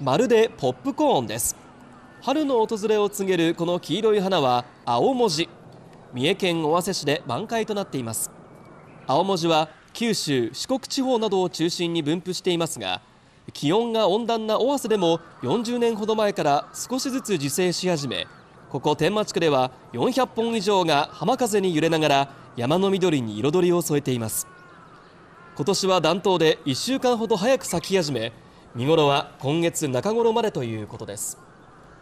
まるでポップコーンです春の訪れを告げるこの黄色い花は青文字三重県尾鷲市で満開となっています青文字は九州四国地方などを中心に分布していますが気温が温暖な尾鷲でも40年ほど前から少しずつ自生し始めここ天満地区では400本以上が浜風に揺れながら山の緑に彩りを添えています今年は暖冬で1週間ほど早く咲き始め見頃は今月中頃までということです